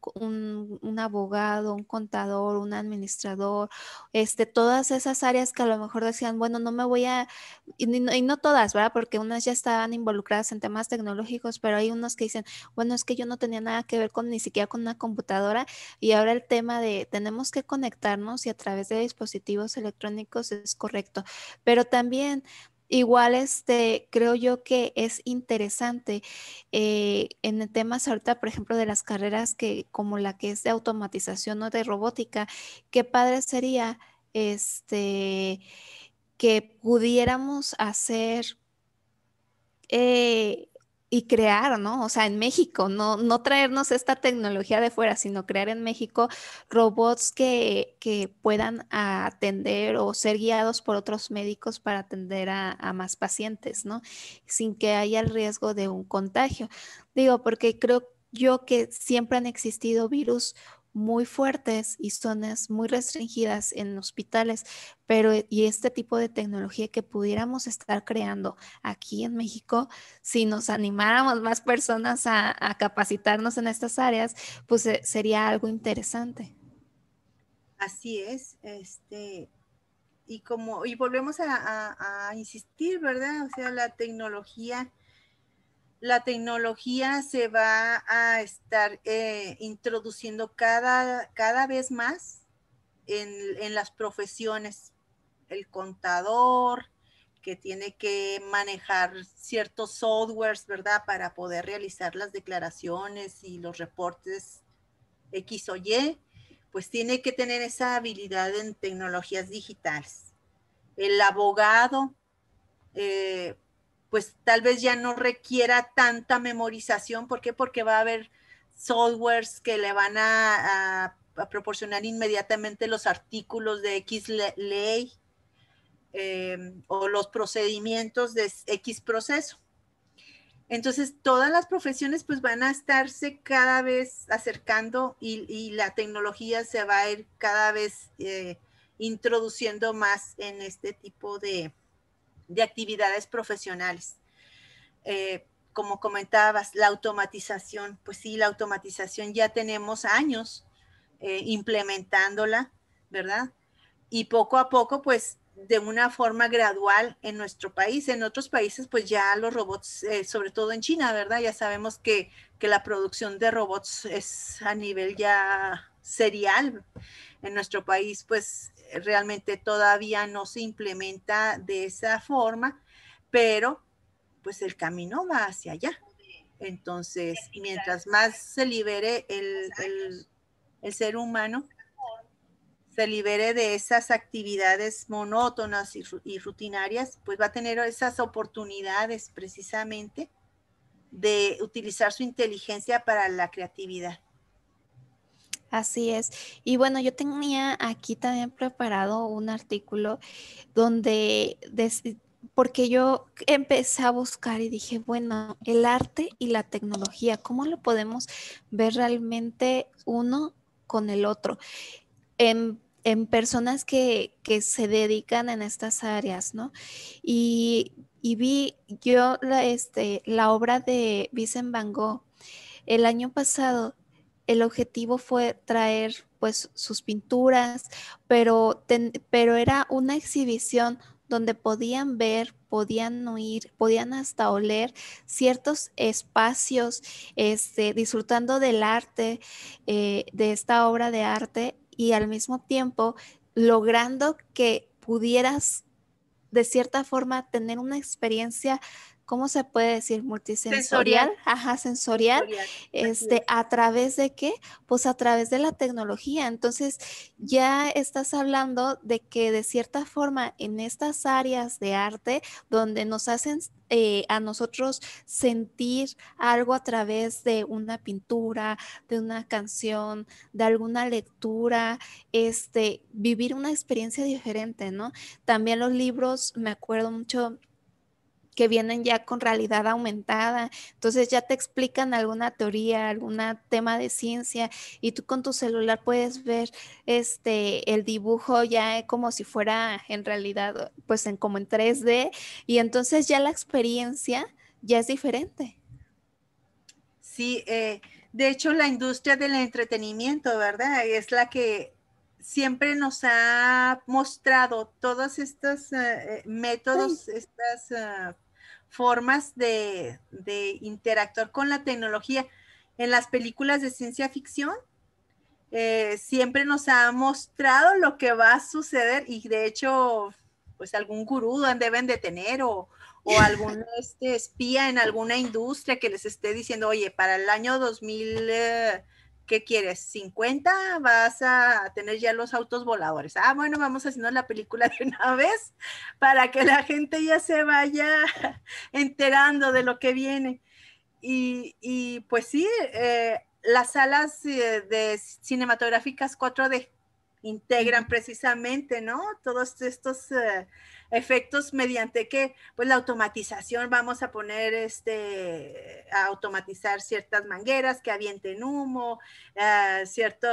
un, abogado, un contador, un administrador, este, todas esas áreas que a lo mejor decían, bueno, no me voy a, y no, y no todas, ¿verdad? Porque unas ya estaban involucradas en temas tecnológicos, pero hay unos que dicen, bueno, es que yo no tenía nada que ver con ni siquiera con una computadora y ahora el tema de tenemos que conectarnos y a través de dispositivos electrónicos es correcto, pero también Igual, este, creo yo que es interesante eh, en temas ahorita, por ejemplo, de las carreras que, como la que es de automatización o de robótica, qué padre sería, este, que pudiéramos hacer eh, y crear, ¿no? O sea, en México, no, no traernos esta tecnología de fuera, sino crear en México robots que, que puedan atender o ser guiados por otros médicos para atender a, a, más pacientes, ¿no? Sin que haya el riesgo de un contagio. Digo, porque creo yo que siempre han existido virus muy fuertes y zonas muy restringidas en hospitales, pero eh, y este tipo de tecnología que pudiéramos estar creando aquí en México, si nos animáramos más personas a, capacitarnos en estas áreas, pues eh, sería algo interesante. Así es, este, y como, y volvemos a, a insistir, ¿verdad? O sea, la tecnología la tecnología se va a estar eh, introduciendo cada, cada vez más en, las profesiones. El contador que tiene que manejar ciertos softwares, ¿verdad? Para poder realizar las declaraciones y los reportes X o Y, pues tiene que tener esa habilidad en tecnologías digitales. El abogado, eh, pues tal vez ya no requiera tanta memorización. ¿Por qué? Porque va a haber softwares que le van a, proporcionar inmediatamente los artículos de X ley eh, o los procedimientos de X proceso. Entonces, todas las profesiones pues van a estarse cada vez acercando y, la tecnología se va a ir cada vez eh, introduciendo más en este tipo de, de actividades profesionales. Eh, como comentabas, la automatización, pues sí, la automatización ya tenemos años eh, implementándola, ¿verdad? Y poco a poco, pues de una forma gradual en nuestro país. En otros países, pues ya los robots, eh, sobre todo en China, ¿verdad? Ya sabemos que, que, la producción de robots es a nivel ya serial. En nuestro país, pues realmente todavía no se implementa de esa forma, pero pues el camino va hacia allá. Entonces, mientras más se libere el, ser humano, se libere de esas actividades monótonas y, rutinarias, pues va a tener esas oportunidades precisamente de utilizar su inteligencia para la creatividad. Así es. Y bueno, yo tenía aquí también preparado un artículo donde, porque yo empecé a buscar y dije, bueno, el arte y la tecnología, ¿cómo lo podemos ver realmente uno con el otro? En, personas que, se dedican en estas áreas, ¿no? Y, vi yo la, este, la obra de Vincent Van Gogh el año pasado el objetivo fue traer pues sus pinturas, pero, pero era una exhibición donde podían ver, podían oír, podían hasta oler ciertos espacios, este, disfrutando del arte, eh, de esta obra de arte y al mismo tiempo logrando que pudieras de cierta forma tener una experiencia ¿cómo se puede decir? Multisensorial, ajá, sensorial, este, a través de qué? Pues a través de la tecnología. Entonces, ya estás hablando de que de cierta forma en estas áreas de arte donde nos hacen eh, a nosotros sentir algo a través de una pintura, de una canción, de alguna lectura, este, vivir una experiencia diferente, ¿no? También los libros, me acuerdo mucho que vienen ya con realidad aumentada. Entonces ya te explican alguna teoría, algún tema de ciencia y tú con tu celular puedes ver este el dibujo ya eh, como si fuera en realidad pues en como en 3D y entonces ya la experiencia ya es diferente. Sí, eh, de hecho la industria del entretenimiento, ¿verdad? Es la que siempre nos ha mostrado todos estos eh, métodos, estas ah, formas de, interactuar con la tecnología. En las películas de ciencia ficción eh, siempre nos ha mostrado lo que va a suceder y de hecho, pues algún gurú deben de tener o, algún este, espía en alguna industria que les esté diciendo, oye, para el año 2000... ¿qué quieres? 50 vas a tener ya los autos voladores. Ah, bueno, vamos a haciendo la película de una vez para que la gente ya se vaya enterando de lo que viene. Y, pues sí, eh, las salas eh, de cinematográficas 4D integran precisamente, ¿no? Todos estos... Eh, efectos mediante que, pues la automatización, vamos a poner este, a automatizar ciertas mangueras que avienten humo, eh, cierto,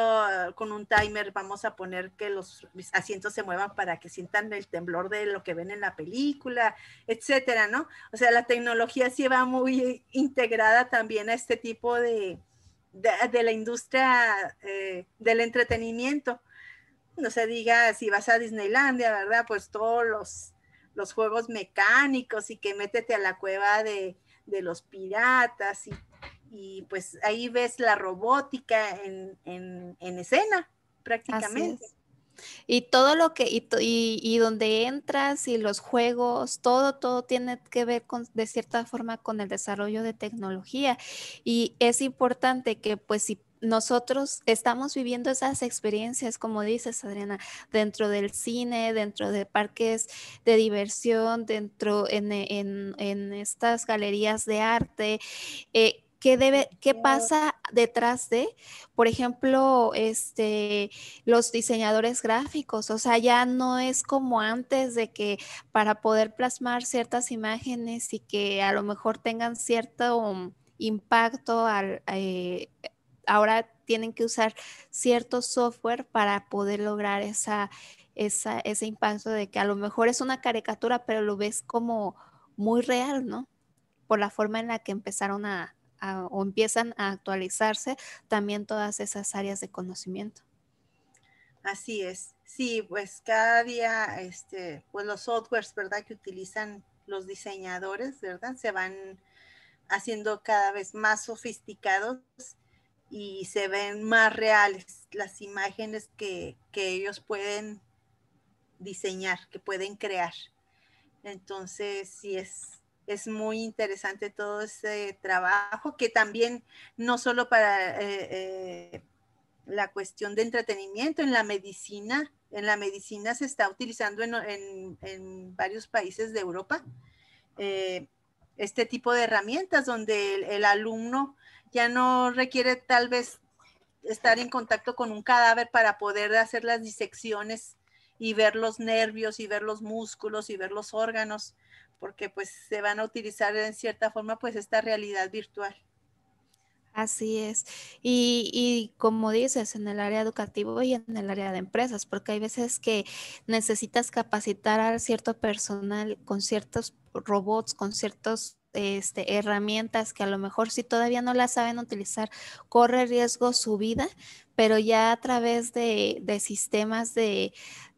con un timer vamos a poner que los asientos se muevan para que sientan el temblor de lo que ven en la película, etcétera, ¿no? O sea, la tecnología sí va muy integrada también a este tipo de, de, la industria eh, del entretenimiento no se diga si vas a Disneylandia, ¿verdad? Pues todos los, los juegos mecánicos y que métete a la cueva de, los piratas y, pues ahí ves la robótica en, escena prácticamente. Y todo lo que, y, y, donde entras y los juegos, todo, todo tiene que ver con, de cierta forma con el desarrollo de tecnología. Y es importante que pues si nosotros estamos viviendo esas experiencias, como dices, Adriana, dentro del cine, dentro de parques de diversión, dentro en, e, estas galerías de arte. Eh, ¿qué, pasa detrás de, por ejemplo, este, los diseñadores gráficos? O sea, ya no es como antes de que para poder plasmar ciertas imágenes y que a lo mejor tengan cierto impacto al, eh, ahora tienen que usar cierto software para poder lograr esa, ese impacto de que a lo mejor es una caricatura, pero lo ves como muy real, ¿no? Por la forma en la que empezaron a, o empiezan a actualizarse también todas esas áreas de conocimiento. Así es. Sí, pues cada día, este, pues los softwares, ¿verdad? Que utilizan los diseñadores, ¿verdad? Se van haciendo cada vez más sofisticados y se ven más reales las imágenes que, ellos pueden diseñar, que pueden crear. Entonces, sí es, muy interesante todo ese trabajo, que también no solo para eh, eh, la cuestión de entretenimiento, en la medicina, en la medicina se está utilizando en, varios países de Europa eh, este tipo de herramientas donde el alumno ya no requiere tal vez estar en contacto con un cadáver para poder hacer las disecciones y ver los nervios y ver los músculos y ver los órganos, porque pues se van a utilizar en cierta forma pues esta realidad virtual. Así es. Y, y, como dices, en el área educativo y en el área de empresas, porque hay veces que necesitas capacitar a cierto personal con ciertos robots, con ciertos este, herramientas que a lo mejor si todavía no las saben utilizar, corre riesgo su vida, pero ya a través de, de sistemas de,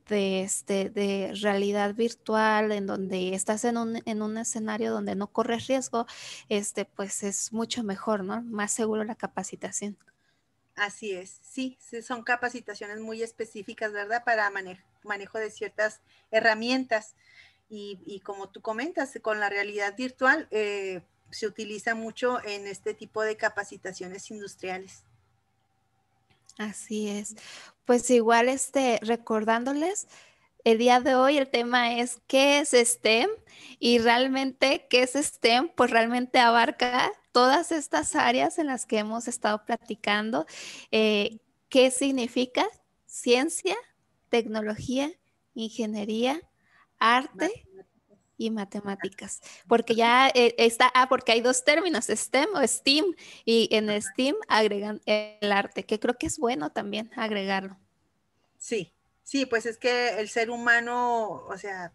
de, este, realidad virtual, en donde estás en un, en un, escenario donde no corres riesgo, este, pues es mucho mejor, ¿no? Más seguro la capacitación. Así es, sí, son capacitaciones muy específicas, ¿verdad? Para manejo de ciertas herramientas. Y, como tú comentas, con la realidad virtual eh, se utiliza mucho en este tipo de capacitaciones industriales. Así es. Pues igual este, recordándoles, el día de hoy el tema es qué es STEM y realmente qué es STEM, pues realmente abarca todas estas áreas en las que hemos estado platicando. Eh, ¿Qué significa ciencia, tecnología, ingeniería, arte y matemáticas, porque ya eh, está, ah, porque hay dos términos, STEM o STEAM, y en STEAM agregan el arte, que creo que es bueno también agregarlo. Sí, sí, pues es que el ser humano, o sea,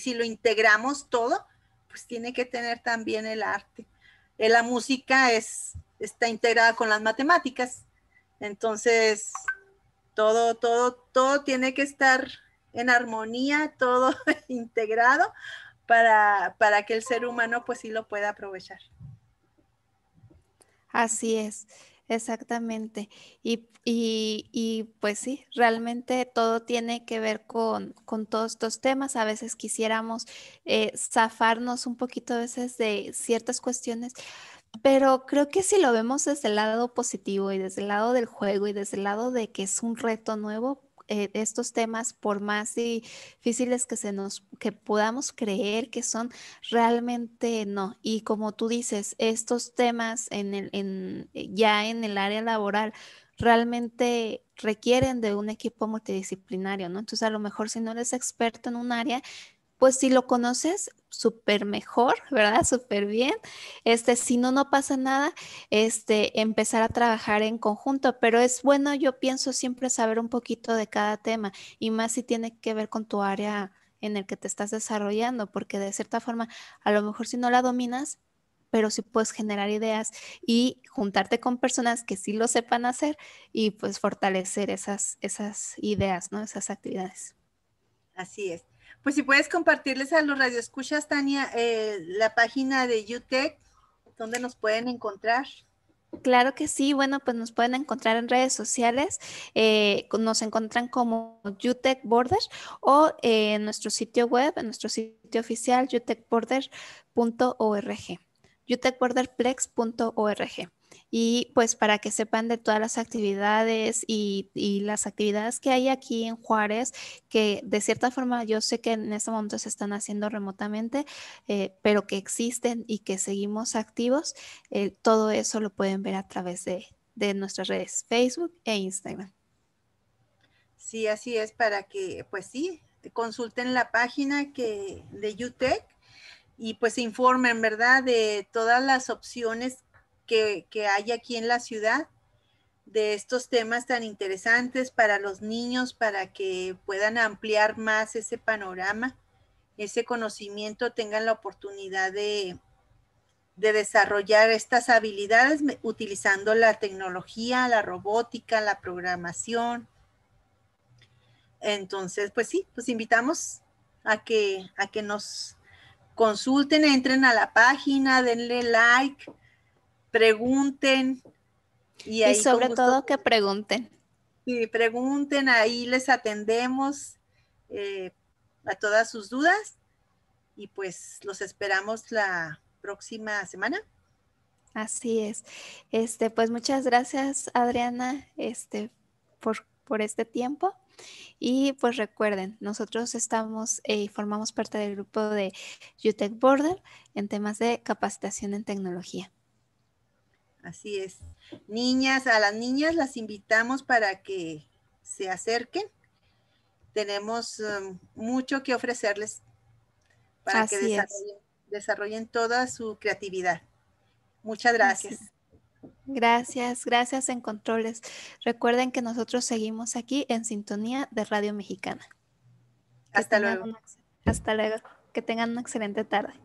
si lo integramos todo, pues tiene que tener también el arte. Eh, la música es, está integrada con las matemáticas, entonces todo, todo, todo tiene que estar en armonía, todo integrado para, que el ser humano pues sí lo pueda aprovechar. Así es, exactamente. Y, pues sí, realmente todo tiene que ver con, con todos estos temas. A veces quisiéramos eh, zafarnos un poquito a veces de ciertas cuestiones, pero creo que si lo vemos desde el lado positivo y desde el lado del juego y desde el lado de que es un reto nuevo, eh, estos temas, por más difíciles que se nos, que podamos creer que son, realmente no. Y como tú dices, estos temas en el, en, eh, ya en el área laboral realmente requieren de un equipo multidisciplinario, ¿no? Entonces, a lo mejor si no eres experto en un área, pues si lo conoces, súper mejor, ¿verdad? Súper bien. Este, si no, no pasa nada, este, empezar a trabajar en conjunto, pero es bueno, yo pienso siempre saber un poquito de cada tema y más si tiene que ver con tu área en el que te estás desarrollando, porque de cierta forma, a lo mejor si no la dominas, pero si puedes generar ideas y juntarte con personas que sí lo sepan hacer y pues fortalecer esas, esas ideas, ¿no? Esas actividades. Así es. Pues si puedes compartirles a los radioescuchas, Tania, eh, la página de UTEC, donde nos pueden encontrar. Claro que sí, bueno, pues nos pueden encontrar en redes sociales, eh, nos encuentran como UTEC Border o eh, en nuestro sitio web, en nuestro sitio oficial, utecborder.org, utecborderplex.org y pues para que sepan de todas las actividades y, las actividades que hay aquí en Juárez, que de cierta forma yo sé que en este momento se están haciendo remotamente, eh, pero que existen y que seguimos activos, eh, todo eso lo pueden ver a través de, nuestras redes Facebook e Instagram. Sí, así es, para que, pues sí, consulten la página que, de UTEC y pues informen, ¿verdad? De todas las opciones que, hay aquí en la ciudad de estos temas tan interesantes para los niños, para que puedan ampliar más ese panorama, ese conocimiento, tengan la oportunidad de, de desarrollar estas habilidades utilizando la tecnología, la robótica, la programación. Entonces, pues sí, pues invitamos a que, a que nos consulten, entren a la página, denle like, pregunten. Y, sobre todo que pregunten. Sí, pregunten, ahí les atendemos eh, a todas sus dudas y pues los esperamos la próxima semana. Así es. Este, pues muchas gracias, Adriana, este, por, por este tiempo. Y pues recuerden, nosotros estamos y eh, formamos parte del grupo de UTEC Border en temas de capacitación en tecnología. Así es. Niñas, a las niñas las invitamos para que se acerquen. Tenemos um, mucho que ofrecerles para que desarrollen, toda su creatividad. Muchas gracias. gracias. Gracias, en controles. Recuerden que nosotros seguimos aquí en sintonía de Radio Mexicana. Hasta luego. hasta luego. Que tengan una excelente tarde.